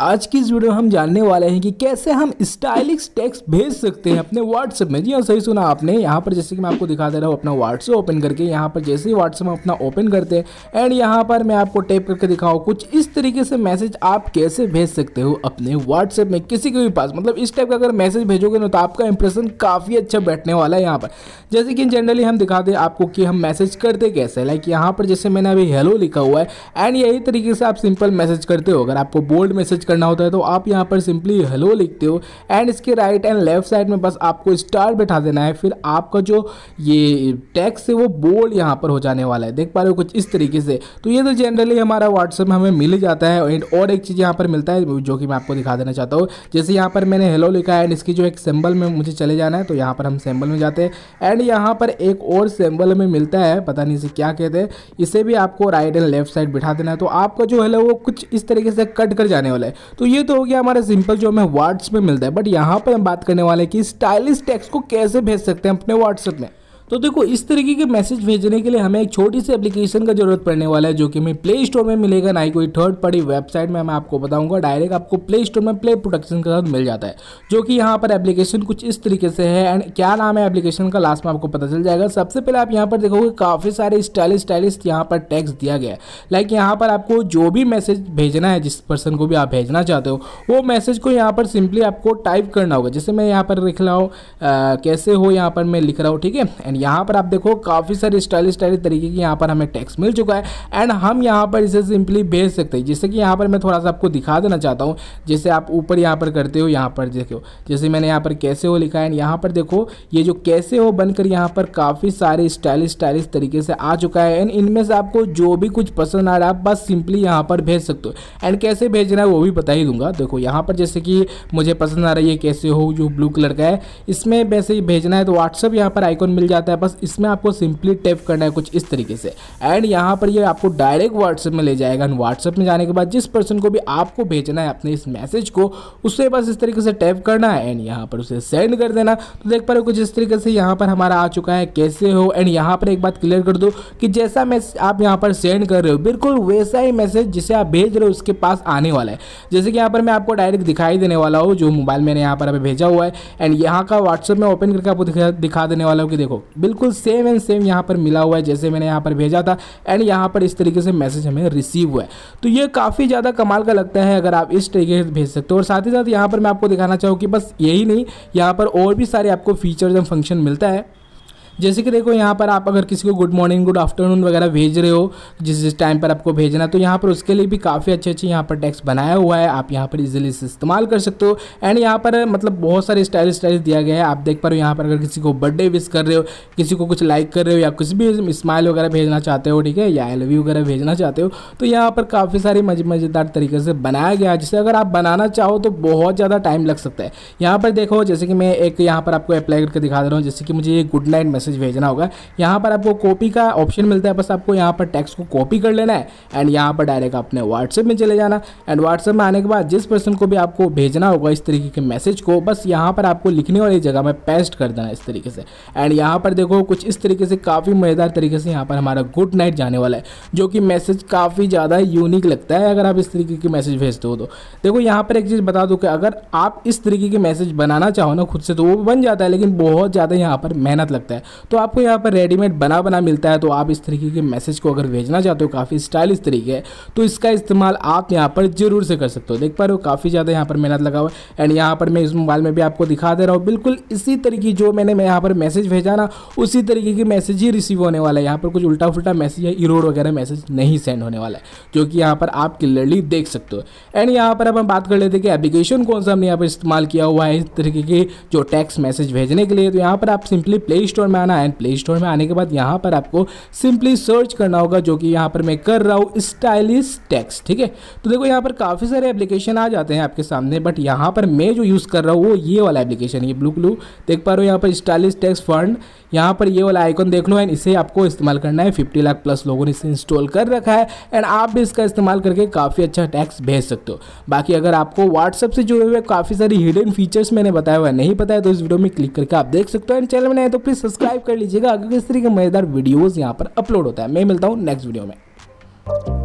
आज की इस वीडियो में हम जानने वाले हैं कि कैसे हम स्टाइलिश टेक्स्ट भेज सकते हैं अपने व्हाट्सएप में जी हाँ सही सुना आपने यहाँ पर जैसे कि मैं आपको दिखा दे रहा हूँ अपना व्हाट्सएप ओपन करके यहाँ पर जैसे ही व्हाट्सएप अपना ओपन करते हैं एंड यहाँ पर मैं आपको टेप करके दिखाऊँ कुछ इस तरीके से मैसेज आप कैसे भेज सकते हो अपने व्हाट्सएप में किसी के भी पास मतलब इस टाइप का अगर मैसेज भेजोगे ना तो आपका इंप्रेशन काफ़ी अच्छा बैठने वाला है यहाँ पर जैसे कि जनरली हम दिखा दें आपको कि हम मैसेज करते कैसे लाइक यहाँ पर जैसे मैंने अभी हेलो लिखा हुआ है एंड यही तरीके से आप सिंपल मैसेज करते हो अगर आपको बोल्ड मैसेज करना होता है तो आप यहाँ पर सिंपली हेलो लिखते हो एंड इसके राइट एंड लेफ्ट साइड में बस आपको स्टार बैठा देना है फिर आपका जो ये टैक्स है वो बोल्ड यहाँ पर हो जाने वाला है देख पा रहे हो कुछ इस तरीके से तो ये तो जनरली हमारा व्हाट्सअप हमें मिल ही जाता है एंड और एक चीज़ यहाँ पर मिलता है जो कि मैं आपको दिखा देना चाहता हूँ जैसे यहाँ पर मैंने हेलो लिखा है एंड इसकी जो एक सिंबल में मुझे चले जाना है तो यहाँ पर हम सिंबल में जाते हैं एंड यहाँ पर एक और सिंबल हमें मिलता है पता नहीं इसे क्या कहते हैं इसे भी आपको राइट एंड लेफ्ट साइड बिठा देना है तो आपका जो हेलो वो कुछ इस तरीके से कट कर जाने वाला है तो ये तो हो गया हमारे सिंपल जो हमें व्हाट्स में मिलता है बट यहाँ पर हम बात करने वाले हैं कि स्टाइलिश टेक्स को कैसे भेज सकते हैं अपने व्हाट्सएप में तो देखो इस तरीके के मैसेज भेजने के लिए हमें एक छोटी सी एप्लीकेशन का जरूरत पड़ने वाला है जो कि हमें प्ले स्टोर में मिलेगा ना ही कोई थर्ड पार्टी वेबसाइट में मैं आपको बताऊंगा डायरेक्ट आपको प्ले स्टोर में प्ले प्रोडक्शन के साथ मिल जाता है जो कि यहाँ पर एप्लीकेशन कुछ इस तरीके से है एंड क्या नाम है एप्लीकेशन का लास्ट में आपको पता चल जाएगा सबसे पहले आप यहाँ पर देखोगे काफ़ी सारे स्टाइलिश स्टाइलिश यहाँ पर टैक्स दिया गया है लाइक यहाँ पर आपको जो भी मैसेज भेजना है जिस पर्सन को भी आप भेजना चाहते हो वो मैसेज को यहाँ पर सिंपली आपको टाइप करना होगा जैसे मैं यहाँ पर लिख रहा हूँ कैसे हो यहाँ पर मैं लिख रहा हूँ ठीक है एंड यहाँ पर आप देखो काफ़ी सारे स्टाइलिश स्टाइलिश तरीके की यहाँ पर हमें टैक्स मिल चुका है एंड हम यहाँ पर इसे सिंपली भेज सकते हैं जैसे कि यहाँ पर मैं थोड़ा सा आपको दिखा देना चाहता हूँ जैसे आप ऊपर यहाँ पर करते हो यहाँ पर देखो जैसे मैंने यहाँ पर कैसे हो लिखा है यहाँ पर देखो ये जो कैसे हो बनकर यहाँ पर काफ़ी सारे स्टाइलिश स्टाइलिश तरीके से आ चुका है एंड इनमें से आपको जो भी कुछ पसंद आ रहा है आप बस सिंपली यहाँ पर भेज सकते हो एंड कैसे भेजना है वो भी बता ही दूंगा देखो यहाँ पर जैसे कि मुझे पसंद आ रहा है ये कैसे हो जो ब्लू कलर का है इसमें वैसे ही भेजना है तो व्हाट्सअप यहाँ पर आइकॉन मिल जाता है जाता है बस इसमें आपको सिंपली टैप करना है कुछ इस तरीके से एंड यहाँ पर ये आपको डायरेक्ट व्हाट्सएप में ले जाएगा एंड व्हाट्सएप में जाने के बाद जिस पर्सन को भी आपको भेजना है अपने इस मैसेज को उसे बस इस तरीके से टैप करना है एंड यहाँ पर उसे सेंड कर देना तो देख पा रहे हो कुछ इस तरीके से यहाँ पर हमारा आ चुका है कैसे हो एंड यहाँ पर एक बात क्लियर कर दो कि जैसा मैसेज आप यहाँ पर सेंड कर रहे हो बिल्कुल वैसा ही मैसेज जिसे आप भेज रहे हो उसके पास आने वाला है जैसे कि यहाँ पर मैं आपको डायरेक्ट दिखाई देने वाला हूँ जो मोबाइल मैंने यहाँ पर अभी भेजा हुआ है एंड यहाँ का व्हाट्सएप में ओपन करके आपको दिखा देने वाला हूँ कि देखो बिल्कुल सेम एंड सेम यहाँ पर मिला हुआ है जैसे मैंने यहाँ पर भेजा था एंड यहाँ पर इस तरीके से मैसेज हमें रिसीव हुआ है तो ये काफ़ी ज़्यादा कमाल का लगता है अगर आप इस तरीके से भेज सकते हो और साथ ही साथ यहाँ पर मैं आपको दिखाना चाहूँ कि बस यही नहीं यहाँ पर और भी सारे आपको फीचर्स एंड फंक्शन मिलता है जैसे कि देखो यहाँ पर आप अगर किसी को गुड मॉर्निंग गुड आफ्टरनून वगैरह भेज रहे हो जिस जिस टाइम पर आपको भेजना तो यहाँ पर उसके लिए भी काफ़ी अच्छे अच्छे यहाँ पर टेक्स्ट बनाया हुआ है आप यहाँ पर इजिली इसे इस्तेमाल कर सकते हो एंड यहाँ पर मतलब बहुत सारे स्टाइल स्टाइल दिया गया है आप देख पा रहे हो यहाँ पर अगर किसी को बर्थडे विश कर रहे हो किसी को कुछ लाइक कर रहे हो या कुछ भी स्माइल वगैरह भेजना चाहते हो ठीक है या एल लव वगैरह भेजना चाहते हो तो यहाँ पर काफ़ी सारे मजे मज़ेदार तरीके से बनाया गया है जिसे अगर आप बनाना चाहो तो बहुत ज़्यादा टाइम लग सकता है यहाँ पर देखो जैसे कि मैं एक यहाँ पर आपको अप्लाई करके दिखा दे रहा हूँ जैसे कि मुझे ये गुड नाइट मैसेज मैसेज भेजना होगा यहाँ पर आपको कॉपी का ऑप्शन मिलता है बस आपको यहाँ पर टैक्स को कॉपी कर लेना है एंड यहाँ पर डायरेक्ट अपने व्हाट्सएप में चले जाना एंड व्हाट्सएप में आने के बाद जिस पर्सन को भी आपको भेजना होगा इस तरीके के मैसेज को बस यहाँ पर आपको लिखने वाली जगह में पेस्ट कर देना इस तरीके से एंड यहाँ पर देखो कुछ इस तरीके से काफ़ी मज़ेदार तरीके से यहाँ पर हमारा गुड नाइट जाने वाला है जो कि मैसेज काफ़ी ज़्यादा यूनिक लगता है अगर आप इस तरीके के मैसेज भेजते हो तो देखो यहाँ पर एक चीज़ बता दो कि अगर आप इस तरीके के मैसेज बनाना चाहो ना खुद से तो वो बन जाता है लेकिन बहुत ज़्यादा यहाँ पर मेहनत लगता है तो आपको यहाँ पर रेडीमेड बना बना मिलता है तो आप इस तरीके के मैसेज को अगर भेजना चाहते हो काफ़ी स्टाइलिश तरीके है तो इसका इस्तेमाल आप यहाँ पर ज़रूर से कर सकते हो देख पा रहे हो काफ़ी ज़्यादा यहाँ पर मेहनत लगा हुआ है एंड यहाँ पर मैं इस मोबाइल में भी आपको दिखा दे रहा हूँ बिल्कुल इसी तरीके जो मैंने मैं यहाँ पर मैसेज भेजा ना उसी तरीके की मैसेज ही रिसीव होने वाला है यहाँ पर कुछ उल्टा फुलटा मैसेज या इरोड वगैरह मैसेज नहीं सेंड होने वाला है जो कि यहाँ पर आप क्लियरली देख सकते हो एंड यहाँ पर अब हम बात कर लेते हैं कि एप्लीकेशन कौन सा हमने यहाँ पर इस्तेमाल किया हुआ है इस तरीके के जो टैक्स मैसेज भेजने के लिए तो यहाँ पर आप सिंपली प्ले स्टोर में जाना एंड प्ले स्टोर में आने के बाद यहाँ पर आपको सिंपली सर्च करना होगा जो कि यहाँ पर मैं कर रहा हूँ स्टाइलिश टैक्स ठीक है तो देखो यहाँ पर काफ़ी सारे एप्लीकेशन आ जाते हैं आपके सामने बट यहाँ पर मैं जो यूज़ कर रहा हूँ वो ये वाला एप्लीकेशन ये ब्लू ब्लू देख पा रहा हूँ यहाँ पर स्टाइलिश टैक्स फंड यहाँ पर ये वाला आइकन देख लो एंड इसे आपको इस्तेमाल करना है फिफ्टी लाख प्लस लोगों ने इसे इंस्टॉल कर रखा है एंड आप भी इसका इस्तेमाल करके काफ़ी अच्छा टैक्स भेज सकते हो बाकी अगर आपको व्हाट्सअप से जुड़े हुए काफ़ी सारी हिडन फीचर्स मैंने बताया हुआ नहीं पता है तो इस वीडियो में क्लिक करके आप देख सकते हो एंड चैनल में नहीं तो प्लीज़ सब्सक्राइब कर लीजिएगा अगर किस तरीके मज़ेदार वीडियोज़ यहाँ पर अपलोड होता है मैं मिलता हूँ नेक्स्ट वीडियो में